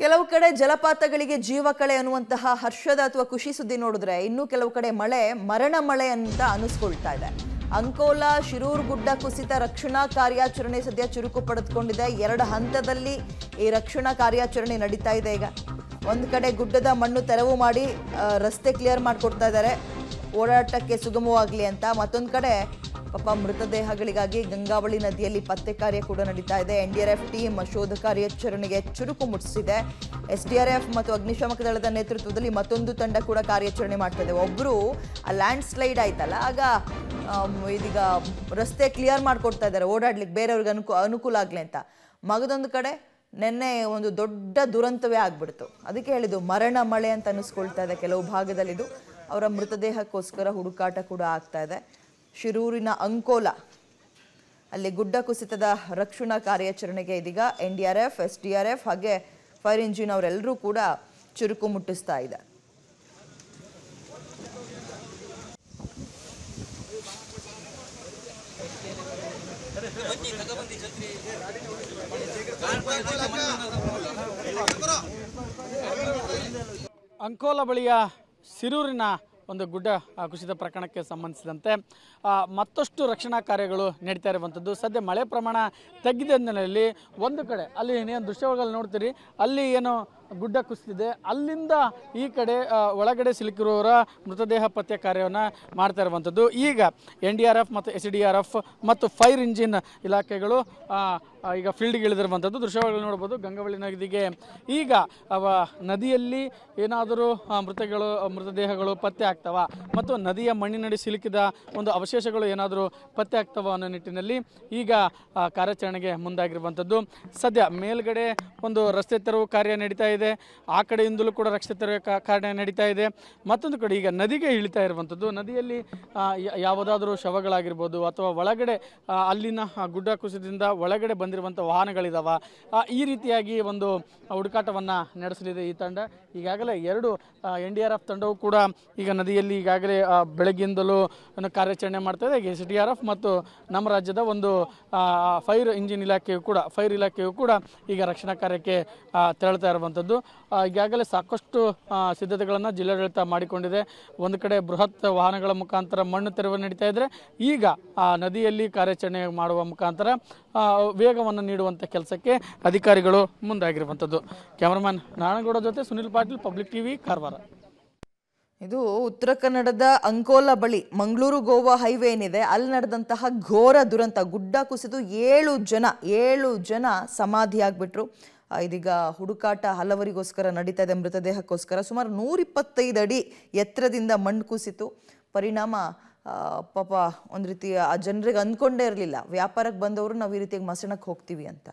ಕೆಲವು ಕಡೆ ಜಲಪಾತಗಳಿಗೆ ಜೀವ ಕಳೆ ಅನ್ನುವಂತಹ ಹರ್ಷದ ಅಥವಾ ಖುಷಿ ಸುದ್ದಿ ನೋಡಿದ್ರೆ ಇನ್ನೂ ಕೆಲವು ಕಡೆ ಮಳೆ ಮರಣ ಮಳೆ ಅಂತ ಅನಿಸ್ಕೊಳ್ತಾ ಇದೆ ಅಂಕೋಲಾ ಶಿರೂರು ಗುಡ್ಡ ಕುಸಿತ ರಕ್ಷಣಾ ಕಾರ್ಯಾಚರಣೆ ಸದ್ಯ ಚುರುಕು ಪಡೆದುಕೊಂಡಿದೆ ಎರಡು ಹಂತದಲ್ಲಿ ಈ ರಕ್ಷಣಾ ಕಾರ್ಯಾಚರಣೆ ನಡೀತಾ ಇದೆ ಈಗ ಒಂದು ಕಡೆ ಗುಡ್ಡದ ಮಣ್ಣು ತೆರವು ಮಾಡಿ ರಸ್ತೆ ಕ್ಲಿಯರ್ ಮಾಡಿಕೊಡ್ತಾ ಇದ್ದಾರೆ ಓಡಾಟಕ್ಕೆ ಸುಗಮವಾಗಲಿ ಅಂತ ಮತ್ತೊಂದು ಕಡೆ ಪಾಪ ಮೃತದೇಹಗಳಿಗಾಗಿ ಗಂಗಾವಳಿ ನದಿಯಲ್ಲಿ ಪತ್ತೆ ಕಾರ್ಯ ಕೂಡ ನಡೀತಾ ಇದೆ ಎನ್ಡಿಆರ್ಎಫ್ ಟೀಮ್ ಶೋಧ ಕಾರ್ಯಾಚರಣೆಗೆ ಚುರುಕು ಮುಟ್ಟಿಸಿದೆ ಎಸ್ಡಿಆರ್ಎಫ್ ಮತ್ತು ಅಗ್ನಿಶಾಮಕ ದಳದ ನೇತೃತ್ವದಲ್ಲಿ ಮತ್ತೊಂದು ತಂಡ ಕೂಡ ಕಾರ್ಯಾಚರಣೆ ಮಾಡ್ತಾ ಇದೆ ಒಬ್ಬರು ಲ್ಯಾಂಡ್ ಸ್ಲೈಡ್ ಆಯ್ತಲ್ಲ ಆಗ ಇದೀಗ ರಸ್ತೆ ಕ್ಲಿಯರ್ ಮಾಡಿಕೊಡ್ತಾ ಇದ್ದಾರೆ ಓಡಾಡ್ಲಿಕ್ಕೆ ಬೇರೆಯವ್ರಿಗೆ ಅನುಕೂ ಅನುಕೂಲ ಆಗಲಿ ಅಂತ ಮಗದೊಂದು ಕಡೆ ನಿನ್ನೆ ಒಂದು ದೊಡ್ಡ ದುರಂತವೇ ಆಗ್ಬಿಡ್ತು ಅದಕ್ಕೆ ಹೇಳಿದ್ದು ಮರಣ ಮಳೆ ಅಂತ ಅನಿಸ್ಕೊಳ್ತಾ ಇದೆ ಕೆಲವು ಇದು ಅವರ ಮೃತದೇಹಕ್ಕೋಸ್ಕರ ಹುಡುಕಾಟ ಕೂಡ ಆಗ್ತಾ ಇದೆ ಶಿರೂರಿನ ಅಂಕೋಲ ಅಲ್ಲಿ ಗುಡ್ಡ ಕುಸಿತದ ರಕ್ಷಣಾ ಕಾರ್ಯಾಚರಣೆಗೆ ಇದೀಗ N D R F S D R F ಹಾಗೆ ಫೈರ್ ಇಂಜಿನ್ ಅವರೆಲ್ಲರೂ ಕೂಡ ಚುರುಕು ಮುಟ್ಟಿಸ್ತಾ ಇದೆ ಅಂಕೋಲ ಬಳಿಯ ಸಿರೂರಿನ ಒಂದು ಗುಡ್ಡ ಕುಸಿತ ಪ್ರಕರಣಕ್ಕೆ ಸಂಬಂಧಿಸಿದಂತೆ ಮತ್ತಷ್ಟು ರಕ್ಷಣಾ ಕಾರ್ಯಗಳು ನಡೀತಾ ಇರುವಂಥದ್ದು ಸದ್ಯ ಮಳೆ ಪ್ರಮಾಣ ತಗ್ಗಿದ ಹಿನ್ನೆಲೆಯಲ್ಲಿ ಒಂದು ಕಡೆ ಅಲ್ಲಿ ಏನು ದೃಶ್ಯಗಳಲ್ಲಿ ನೋಡ್ತೀರಿ ಅಲ್ಲಿ ಏನು ಗುಡ್ಡ ಕುಸಿದಿದೆ ಅಲ್ಲಿಂದ ಈ ಕಡೆ ಒಳಗಡೆ ಸಿಲುಕಿರುವವರ ಮೃತದೇಹ ಪತ್ತೆ ಕಾರ್ಯವನ್ನು ಮಾಡ್ತಾ ಇರುವಂಥದ್ದು ಈಗ ಎನ್ ಡಿ ಆರ್ ಎಫ್ ಮತ್ತು ಎಸ್ ಡಿ ಆರ್ ಎಫ್ ಮತ್ತು ಫೈರ್ ಇಂಜಿನ್ ಇಲಾಖೆಗಳು ಈಗ ಫೀಲ್ಡ್ಗೆ ಇಳಿದಿರುವಂಥದ್ದು ದೃಶ್ಯಗಳು ನೋಡ್ಬೋದು ಗಂಗಾವಳಿ ನದಿಗೆ ಈಗ ಅವ ನದಿಯಲ್ಲಿ ಏನಾದರೂ ಮೃತಗಳು ಮೃತದೇಹಗಳು ಪತ್ತೆ ಆಗ್ತವ ಮತ್ತು ನದಿಯ ಮಣ್ಣಿನಡಿ ಸಿಲುಕಿದ ಒಂದು ಅವಶೇಷಗಳು ಏನಾದರೂ ಪತ್ತೆ ಆಗ್ತವ ಅನ್ನೋ ನಿಟ್ಟಿನಲ್ಲಿ ಈಗ ಕಾರ್ಯಾಚರಣೆಗೆ ಮುಂದಾಗಿರುವಂಥದ್ದು ಸದ್ಯ ಮೇಲ್ಗಡೆ ಒಂದು ರಸ್ತೆ ತೆರವು ಕಾರ್ಯ ನಡೀತಾ ಇದೆ ಇದೆ ಆ ಕಡೆಯಿಂದಲೂ ಕೂಡ ರಕ್ಷಿತರ ಕಾರ್ಯ ನಡೀತಾ ಇದೆ ಮತ್ತೊಂದು ಕಡೆ ಈಗ ನದಿಗೆ ಇಳಿತಾ ಇರುವಂಥದ್ದು ನದಿಯಲ್ಲಿ ಯಾವುದಾದ್ರೂ ಶವಗಳಾಗಿರ್ಬೋದು ಅಥವಾ ಒಳಗಡೆ ಅಲ್ಲಿನ ಗುಡ್ಡ ಕುಸಿತದಿಂದ ಒಳಗಡೆ ಬಂದಿರುವಂಥ ವಾಹನಗಳಿದಾವ ಈ ರೀತಿಯಾಗಿ ಒಂದು ಹುಡುಕಾಟವನ್ನು ನಡೆಸಲಿದೆ ಈ ತಂಡ ಈಗಾಗಲೇ ಎರಡು ಎನ್ ಡಿ ಆರ್ ಎಫ್ ತಂಡವು ಕೂಡ ಈಗ ನದಿಯಲ್ಲಿ ಈಗಾಗಲೇ ಬೆಳಗ್ಗೆಯಿಂದಲೂ ಕಾರ್ಯಾಚರಣೆ ಮಾಡ್ತಾ ಇದೆ ಎಸ್ ಡಿ ಆರ್ ಎಫ್ ಮತ್ತು ನಮ್ಮ ರಾಜ್ಯದ ಒಂದು ಫೈರ್ ಇಂಜಿನ್ ಇಲಾಖೆಯು ಕೂಡ ಫೈರ್ ಇಲಾಖೆಯು ಕೂಡ ಈಗ ರಕ್ಷಣಾ ಕಾರ್ಯಕ್ಕೆ ತೆರಳ್ತಾ ಇರುವಂಥದ್ದು ಈಗಾಗಲೇ ಸಾಕಷ್ಟು ಸಿದ್ಧತೆಗಳನ್ನು ಜಿಲ್ಲಾಡಳಿತ ಮಾಡಿಕೊಂಡಿದೆ ಒಂದು ಕಡೆ ಬೃಹತ್ ವಾಹನಗಳ ಮುಖಾಂತರ ಮಣ್ಣು ತೆರವು ನಡೀತಾ ಇದ್ದರೆ ಈಗ ಆ ನದಿಯಲ್ಲಿ ಕಾರ್ಯಾಚರಣೆ ಮಾಡುವ ಮುಖಾಂತರ ವೇಗವನ್ನು ನೀಡುವಂಥ ಕೆಲಸಕ್ಕೆ ಅಧಿಕಾರಿಗಳು ಮುಂದಾಗಿರುವಂಥದ್ದು ಕ್ಯಾಮರಾಮನ್ ನಾರಾಯಣಗೌಡ ಜೊತೆ ಸುನಿಲ್ ಪಾಟೀಲ್ ಪಬ್ಲಿಕ್ ಟಿವಿ ಕಾರವಾರ ಇದು ಉತ್ತರ ಕನ್ನಡದ ಅಂಕೋಲಾ ಬಳಿ ಮಂಗಳೂರು ಗೋವಾ ಹೈವೇ ಏನಿದೆ ಅಲ್ಲಿ ನಡೆದಂತಹ ಘೋರ ದುರಂತ ಗುಡ್ಡ ಕುಸಿದು ಏಳು ಜನ ಏಳು ಜನ ಸಮಾಧಿ ಆಗ್ಬಿಟ್ರು ಇದೀಗ ಹುಡುಕಾಟ ಹಲವರಿಗೋಸ್ಕರ ನಡೀತಾ ಇದೆ ಮೃತದೇಹಕ್ಕೋಸ್ಕರ ಸುಮಾರು ನೂರಿಪ್ಪತ್ತೈದು ಅಡಿ ಎತ್ತರದಿಂದ ಮಣ್ಣು ಕುಸಿತು ಪರಿಣಾಮ ಪಾಪ ಒಂದು ರೀತಿ ಆ ಜನರಿಗೆ ಅಂದ್ಕೊಂಡೇ ಇರಲಿಲ್ಲ ವ್ಯಾಪಾರಕ್ಕೆ ಬಂದವರು ನಾವು ಈ ರೀತಿಯಾಗಿ ಮಸಣಕ್ಕೆ ಹೋಗ್ತೀವಿ ಅಂತ